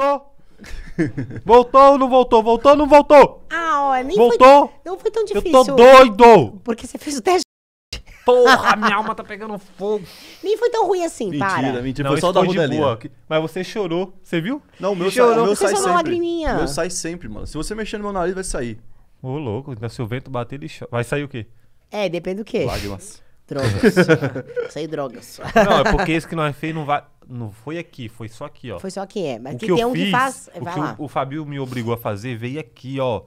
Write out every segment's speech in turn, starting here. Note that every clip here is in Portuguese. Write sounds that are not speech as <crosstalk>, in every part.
voltou. Voltou ou não voltou? Voltou ou não voltou? Ah, olha, nem voltou. Foi, não foi tão difícil. Eu tô doido! Porque você fez o teste. Porra, minha alma tá pegando fogo. <laughs> Nem foi tão ruim assim, mentira, para. Mentira, mentira. Foi só da Rodelinha. Mas você chorou. Você viu? Não, o meu, chorou, sai, o meu sai sempre. Lagriminha. O meu sai sempre, mano. Se você mexer no meu nariz, vai sair. Ô, louco. Se o vento bater, ele chora. Vai sair o quê? É, depende do quê. Lágrimas. Drogas. Sem <laughs> drogas. Não, é porque isso que nós é fez não vai não foi aqui, foi só aqui, ó. Foi só aqui, é. Mas o que, que tem um fiz, que faz. O vai que lá. O, o Fabio me obrigou a fazer veio aqui, ó.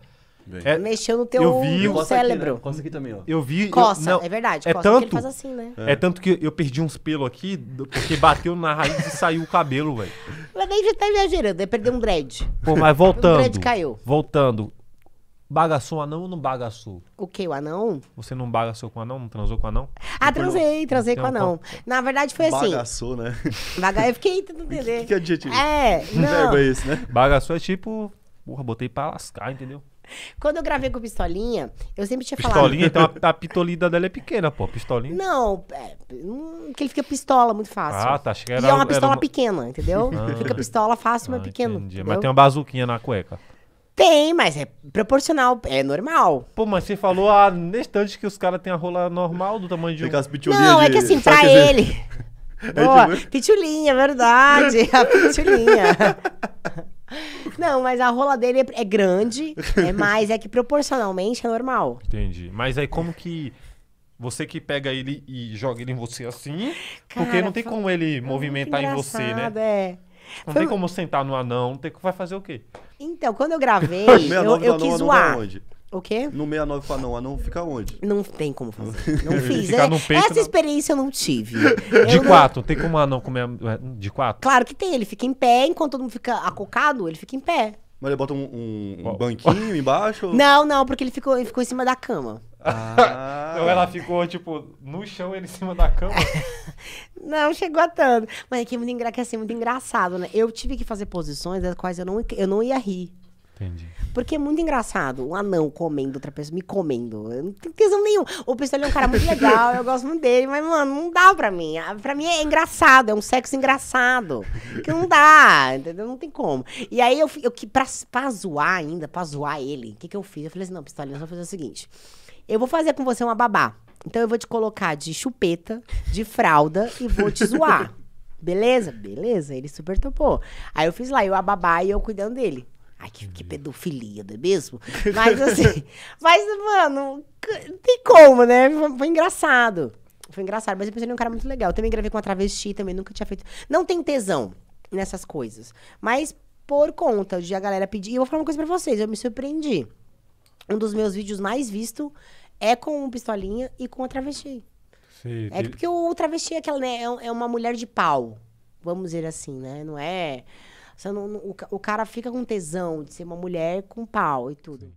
É, Mexeu no teu eu vi, no cérebro. Aqui, né? aqui também, ó. Eu vi. Coça, eu, não, é verdade. É tanto, ele faz assim, né? É. é. tanto que eu perdi uns pelos aqui, porque bateu na raiz e saiu o cabelo, velho. Mas daí já tá exagerando, é né? perder um dread. Pô, mas voltando. o dread caiu. Voltando. Bagaçou o anão ou não bagaçou? O que? O anão? Você não bagaçou com o anão? Não transou com o anão? Ah, não transei, transei com o anão. Na verdade foi assim. Bagaçou, né? Baga... Eu fiquei tentando <laughs> entender. O que, que é adjetivo? É, <laughs> não. Verbo é esse, né? Bagaçou é tipo, porra, botei pra lascar, entendeu? Quando eu gravei com pistolinha, eu sempre tinha falado. Pistolinha, então a, <laughs> a pitolida dela é pequena, pô. Pistolinha. Não, é, hum, que ele fica pistola muito fácil. Ah, tá. que era, e é uma pistola pequena, entendeu? Ah, fica pistola fácil, ah, mas pequeno. Entendi. Mas tem uma bazuquinha na cueca. Tem, mas é proporcional, é normal. Pô, mas você falou há ah, que os caras têm a rola normal do tamanho de um... Não, é de... é que assim, pra ele... Gente... <laughs> É Boa, tipo pitulinha, é verdade, a pitulinha. <laughs> Não, mas a rola dele é, é grande, é mais, é que proporcionalmente é normal. Entendi. Mas aí como que você que pega ele e joga ele em você assim, Cara, porque não tem como ele movimentar em você, né? É. Não Foi... tem como sentar no anão, tem... vai fazer o quê? Então, quando eu gravei, <laughs> eu, eu quis zoar. O quê? No 69 fala, não, anão fica onde? Não tem como fazer. <laughs> Não fiz. Ficar é, no peito, Essa não. experiência eu não tive. De eu quatro, não... tem como anão comer é, de quatro? Claro que tem, ele fica em pé, enquanto todo mundo fica acocado, ele fica em pé. Mas ele bota um, um, um banquinho embaixo? <laughs> Não, não, porque ele ficou, ele ficou em cima da cama. Ah. então ela ficou, tipo, no chão, ele em cima da cama. Não chegou a tanto. Mas é que, é muito engra... que assim, muito engraçado, né? Eu tive que fazer posições das quais eu não, eu não ia rir. Entendi. Porque é muito engraçado. Um anão comendo outra pessoa, me comendo. Eu não tenho tesão nenhum. O Pistola é um cara muito legal, eu gosto muito dele, mas, mano, não dá pra mim. Ah, pra mim é engraçado, é um sexo engraçado. Que não dá, entendeu? Não tem como. E aí eu, eu que pra, pra zoar ainda, pra zoar ele, o que, que eu fiz? Eu falei assim: não, Pistolinha, só vamos fazer o seguinte. Eu vou fazer com você uma babá. Então eu vou te colocar de chupeta, de fralda e vou te zoar. <laughs> Beleza? Beleza, ele super topou. Aí eu fiz lá, eu a babá e eu cuidando dele. Ai, que, que pedofilia, não é mesmo? <laughs> Mas assim, mas, mano, tem como, né? Foi, foi, engraçado. Foi engraçado, mas eu pensei num cara muito legal. Eu também gravei com uma travesti, também nunca tinha feito. Não tem tesão nessas coisas. Mas por conta de a galera pedir. E eu vou falar uma coisa pra vocês, eu me surpreendi. Um dos meus vídeos mais vistos é com o pistolinha e com a travesti. Sim, é porque o travesti é aquela, né, é, é uma mulher de pau, vamos dizer assim, né? Não é. Não, o, o, cara fica com tesão de ser uma mulher com pau e tudo. Sim.